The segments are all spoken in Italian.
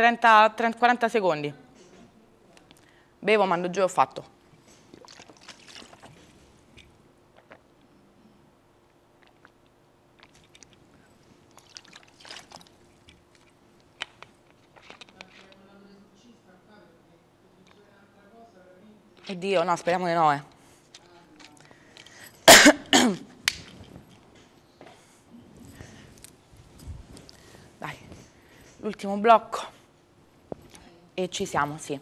30, 30, 40 secondi. Bevo, mando giù e ho fatto. Oddio, no, speriamo di no, eh. l'ultimo blocco. E ci siamo, sì.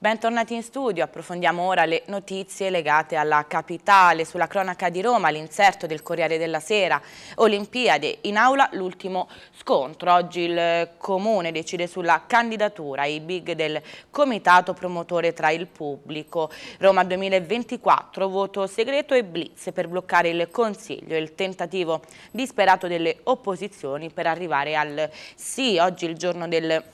Bentornati in studio, approfondiamo ora le notizie legate alla capitale. Sulla cronaca di Roma, l'inserto del Corriere della Sera, Olimpiade, in aula l'ultimo scontro. Oggi il Comune decide sulla candidatura i big del comitato promotore tra il pubblico. Roma 2024, voto segreto e blitz per bloccare il Consiglio il tentativo disperato delle opposizioni per arrivare al sì. Oggi il giorno del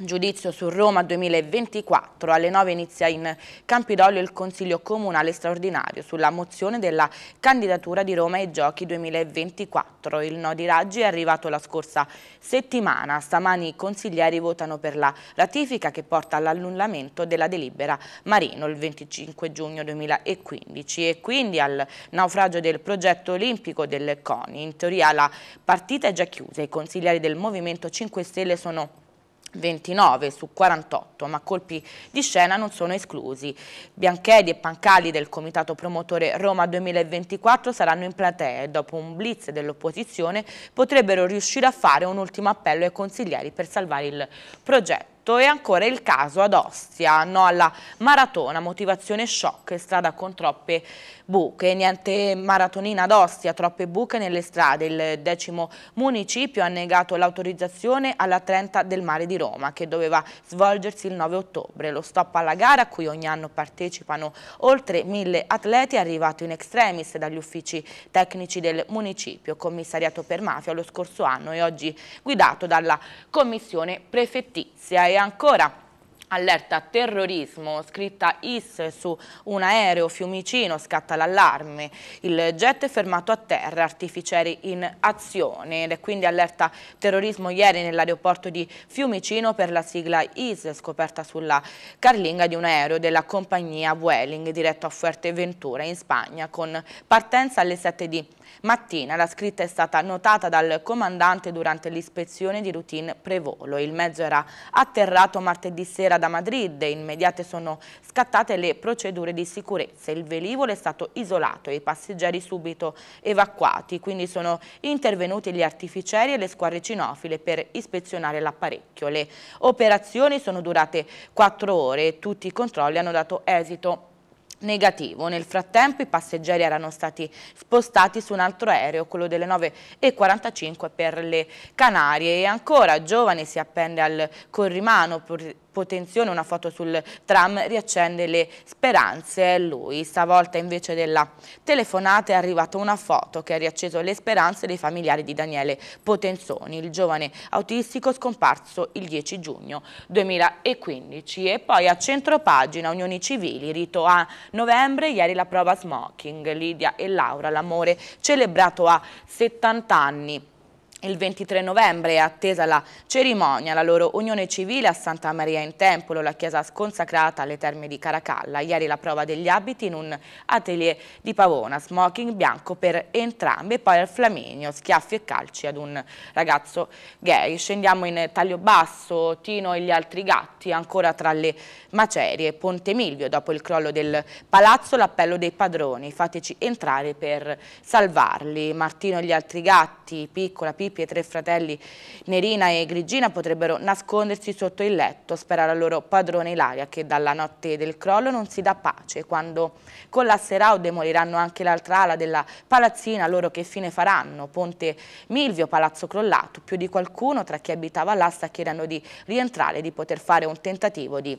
Giudizio su Roma 2024. Alle 9 inizia in Campidoglio il Consiglio Comunale straordinario sulla mozione della candidatura di Roma ai Giochi 2024. Il no di Raggi è arrivato la scorsa settimana. Stamani i consiglieri votano per la ratifica che porta all'annullamento della delibera Marino il 25 giugno 2015 e quindi al naufragio del progetto olimpico del CONI. In teoria la partita è già chiusa. I consiglieri del Movimento 5 Stelle sono 29 su 48, ma colpi di scena non sono esclusi. Bianchedi e Pancali del comitato promotore Roma 2024 saranno in platea e dopo un blitz dell'opposizione potrebbero riuscire a fare un ultimo appello ai consiglieri per salvare il progetto e ancora il caso ad Ostia, no alla maratona, motivazione shock, strada con troppe buche. Niente maratonina ad Ostia, troppe buche nelle strade. Il decimo municipio ha negato l'autorizzazione alla 30 del mare di Roma, che doveva svolgersi il 9 ottobre. Lo stop alla gara, a cui ogni anno partecipano oltre mille atleti, è arrivato in extremis dagli uffici tecnici del municipio, commissariato per mafia lo scorso anno e oggi guidato dalla commissione prefettizia. E ancora allerta terrorismo scritta IS su un aereo Fiumicino scatta l'allarme il jet è fermato a terra artificieri in azione ed è quindi allerta terrorismo ieri nell'aeroporto di Fiumicino per la sigla IS scoperta sulla carlinga di un aereo della compagnia Vueling diretto a Fuerteventura in Spagna con partenza alle 7 di mattina. La scritta è stata notata dal comandante durante l'ispezione di routine prevolo. Il mezzo era atterrato martedì sera da Madrid e immediate sono scattate le procedure di sicurezza. Il velivolo è stato isolato e i passeggeri subito evacuati, quindi sono intervenuti gli artificieri e le squadre cinofile per ispezionare l'apparecchio. Le operazioni sono durate quattro ore e tutti i controlli hanno dato esito negativo. Nel frattempo i passeggeri erano stati spostati su un altro aereo, quello delle 9.45 per le Canarie e ancora giovane si appende al corrimano potenzione, una foto sul tram riaccende le speranze. Lui, stavolta invece della telefonata è arrivata una foto che ha riacceso le speranze dei familiari di Daniele Potenzoni, il giovane autistico scomparso il 10 giugno 2015. E poi a centro pagina Unioni Civili, rito a novembre, ieri la prova smoking, Lidia e Laura, l'amore celebrato a 70 anni il 23 novembre è attesa la cerimonia, la loro unione civile a Santa Maria in Tempolo, la chiesa sconsacrata alle terme di Caracalla. Ieri la prova degli abiti in un atelier di Pavona, smoking bianco per entrambi e poi al Flaminio, schiaffi e calci ad un ragazzo gay. Scendiamo in taglio basso, Tino e gli altri gatti, ancora tra le macerie. Ponte Miglio, dopo il crollo del palazzo, l'appello dei padroni, fateci entrare per salvarli. Martino e gli altri gatti, piccola, piccola Filippi e i tre fratelli Nerina e Grigina potrebbero nascondersi sotto il letto, sperare al loro padrone Ilaria che dalla notte del crollo non si dà pace. Quando collasserà o demoliranno anche l'altra ala della palazzina, loro che fine faranno? Ponte Milvio, palazzo crollato, più di qualcuno tra chi abitava là sta chiedendo di rientrare, di poter fare un tentativo di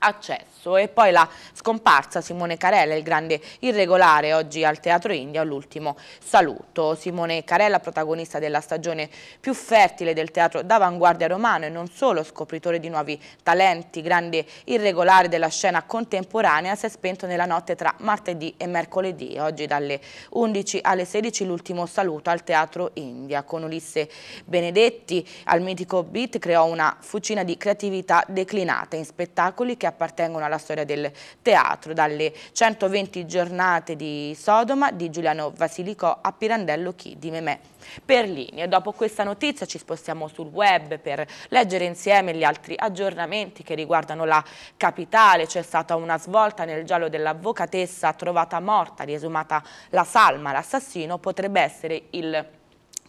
accesso e poi la scomparsa Simone Carella, il grande irregolare oggi al Teatro India, l'ultimo saluto. Simone Carella, protagonista della stagione più fertile del teatro d'avanguardia romano e non solo, scopritore di nuovi talenti, grande irregolare della scena contemporanea, si è spento nella notte tra martedì e mercoledì, oggi dalle 11 alle 16 l'ultimo saluto al Teatro India. Con Ulisse Benedetti al mitico beat creò una fucina di creatività declinata in spettacoli titoli che appartengono alla storia del teatro, dalle 120 giornate di Sodoma di Giuliano Vasilicò a Pirandello Chi di Memè Perlini. E dopo questa notizia ci spostiamo sul web per leggere insieme gli altri aggiornamenti che riguardano la capitale. C'è stata una svolta nel giallo dell'avvocatessa trovata morta, riesumata la salma, l'assassino potrebbe essere il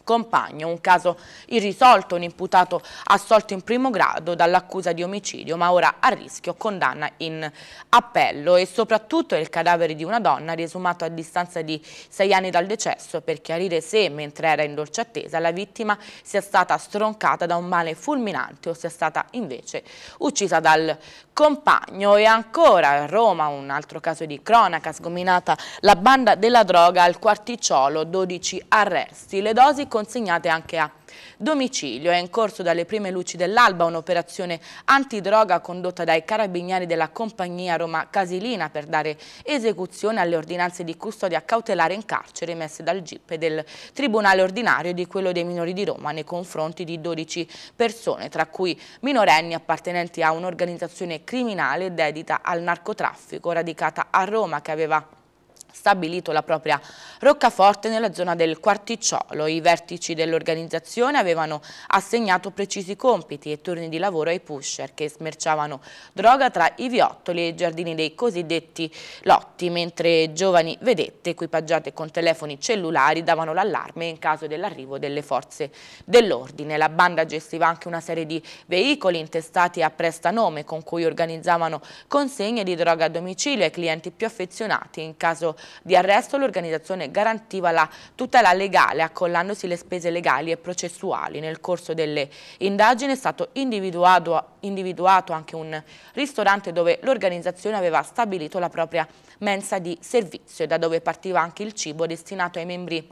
compagno, un caso irrisolto, un imputato assolto in primo grado dall'accusa di omicidio ma ora a rischio condanna in appello e soprattutto il cadavere di una donna riesumato a distanza di sei anni dal decesso per chiarire se mentre era in dolce attesa la vittima sia stata stroncata da un male fulminante o sia stata invece uccisa dal compagno e ancora a Roma un altro caso di cronaca sgominata la banda della droga al quarticciolo 12 arresti le dosi consegnate anche a domicilio. È in corso dalle prime luci dell'alba un'operazione antidroga condotta dai carabinieri della compagnia Roma Casilina per dare esecuzione alle ordinanze di custodia cautelare in carcere emesse dal GIP del Tribunale Ordinario di quello dei minori di Roma nei confronti di 12 persone, tra cui minorenni appartenenti a un'organizzazione criminale dedita al narcotraffico radicata a Roma che aveva stabilito la propria roccaforte nella zona del Quarticciolo. I vertici dell'organizzazione avevano assegnato precisi compiti e turni di lavoro ai pusher che smerciavano droga tra i viottoli e i giardini dei cosiddetti lotti, mentre giovani vedette equipaggiate con telefoni cellulari davano l'allarme in caso dell'arrivo delle forze dell'ordine. La banda gestiva anche una serie di veicoli intestati a prestanome con cui organizzavano consegne di droga a domicilio ai clienti più affezionati in caso di arresto l'organizzazione garantiva la tutela legale accollandosi le spese legali e processuali. Nel corso delle indagini è stato individuato, individuato anche un ristorante dove l'organizzazione aveva stabilito la propria mensa di servizio e da dove partiva anche il cibo destinato ai membri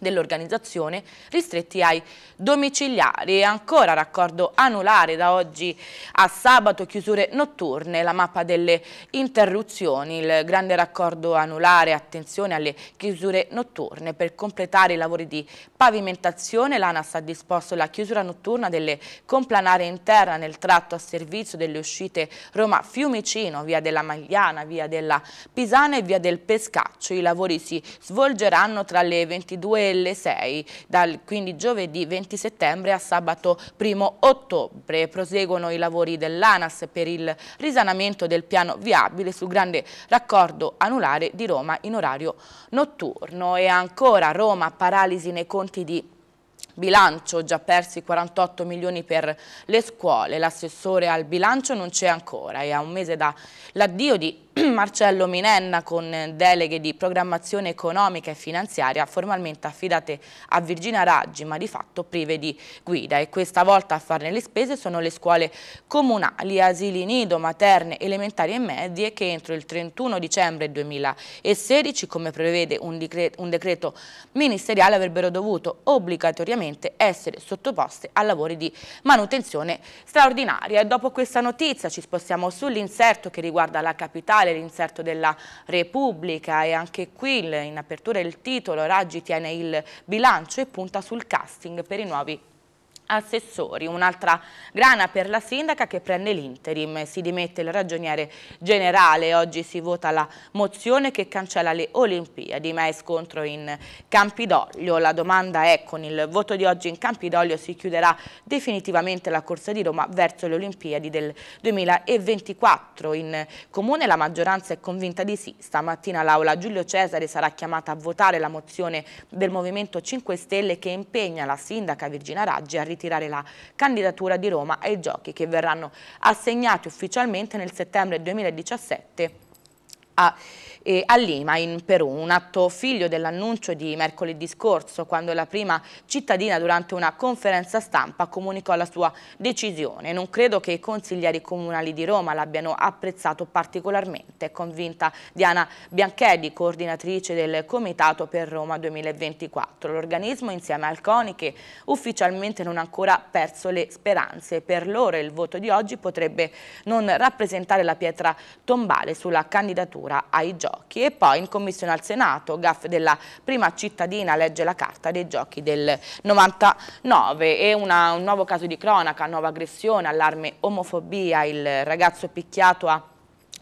dell'organizzazione ristretti ai domiciliari. e Ancora raccordo anulare da oggi a sabato, chiusure notturne, la mappa delle interruzioni, il grande raccordo anulare, attenzione alle chiusure notturne. Per completare i lavori di pavimentazione l'ANAS ha disposto la chiusura notturna delle complanare interna nel tratto a servizio delle uscite Roma-Fiumicino, via della Magliana, via della Pisana e via del Pescaccio. I lavori si svolgeranno tra le 22 e delle 6, dal, quindi giovedì 20 settembre a sabato 1 ottobre. Proseguono i lavori dell'ANAS per il risanamento del piano viabile sul grande raccordo anulare di Roma in orario notturno. E ancora Roma, paralisi nei conti di bilancio, già persi 48 milioni per le scuole, l'assessore al bilancio non c'è ancora e a un mese dall'addio di Marcello Minenna con deleghe di programmazione economica e finanziaria formalmente affidate a Virginia Raggi ma di fatto prive di guida e questa volta a farne le spese sono le scuole comunali, asili nido, materne, elementari e medie che entro il 31 dicembre 2016 come prevede un decreto, un decreto ministeriale avrebbero dovuto obbligatoriamente essere sottoposte a lavori di manutenzione straordinaria e dopo questa notizia ci spostiamo sull'inserto che riguarda la capitale Statale, l'inserto della Repubblica e anche qui in apertura il titolo Raggi tiene il bilancio e punta sul casting per i nuovi assessori. Un'altra grana per la sindaca che prende l'interim. Si dimette il ragioniere generale. Oggi si vota la mozione che cancella le Olimpiadi, ma è scontro in Campidoglio. La domanda è con il voto di oggi in Campidoglio si chiuderà definitivamente la corsa di Roma verso le Olimpiadi del 2024. In comune la maggioranza è convinta di sì. Stamattina l'aula Giulio Cesare sarà chiamata a votare la mozione del Movimento 5 Stelle che impegna la sindaca Virginia Raggi a ritirare ritirare la candidatura di Roma ai giochi che verranno assegnati ufficialmente nel settembre 2017 a eh, a Lima, in Perù, un atto figlio dell'annuncio di mercoledì scorso, quando la prima cittadina durante una conferenza stampa comunicò la sua decisione. Non credo che i consiglieri comunali di Roma l'abbiano apprezzato particolarmente, è convinta Diana Bianchetti, coordinatrice del Comitato per Roma 2024. L'organismo, insieme al CONI, che ufficialmente non ha ancora perso le speranze. Per loro il voto di oggi potrebbe non rappresentare la pietra tombale sulla candidatura cultura ai giochi e poi in commissione al Senato, gaff della prima cittadina legge la carta dei giochi del 99 e una, un nuovo caso di cronaca, nuova aggressione, allarme omofobia, il ragazzo picchiato a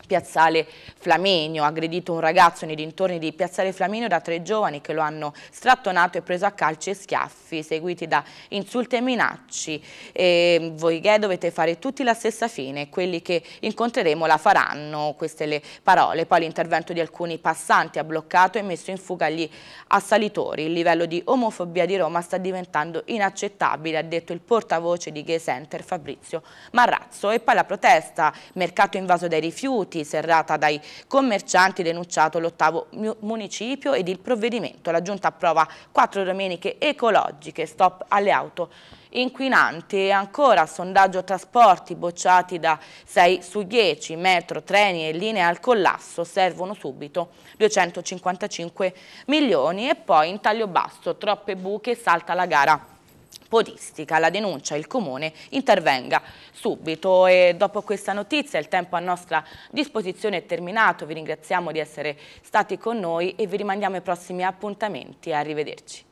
Piazzale Flaminio. ha aggredito un ragazzo nei dintorni di Piazzale Flaminio da tre giovani che lo hanno strattonato e preso a calci e schiaffi, seguiti da insulti e minacci. E voi gay dovete fare tutti la stessa fine, quelli che incontreremo la faranno, queste le parole. Poi l'intervento di alcuni passanti ha bloccato e messo in fuga gli assalitori. Il livello di omofobia di Roma sta diventando inaccettabile, ha detto il portavoce di Gay Center Fabrizio Marrazzo. E poi la protesta, mercato invaso dai rifiuti, rifiuti serrata dai commercianti denunciato l'ottavo municipio ed il provvedimento. La giunta approva quattro domeniche ecologiche, stop alle auto inquinanti e ancora sondaggio trasporti bocciati da 6 su 10, metro, treni e linee al collasso servono subito 255 milioni e poi in taglio basso troppe buche salta la gara podistica. La denuncia il Comune intervenga subito e dopo questa notizia il tempo a nostra disposizione è terminato. Vi ringraziamo di essere stati con noi e vi rimandiamo ai prossimi appuntamenti. Arrivederci.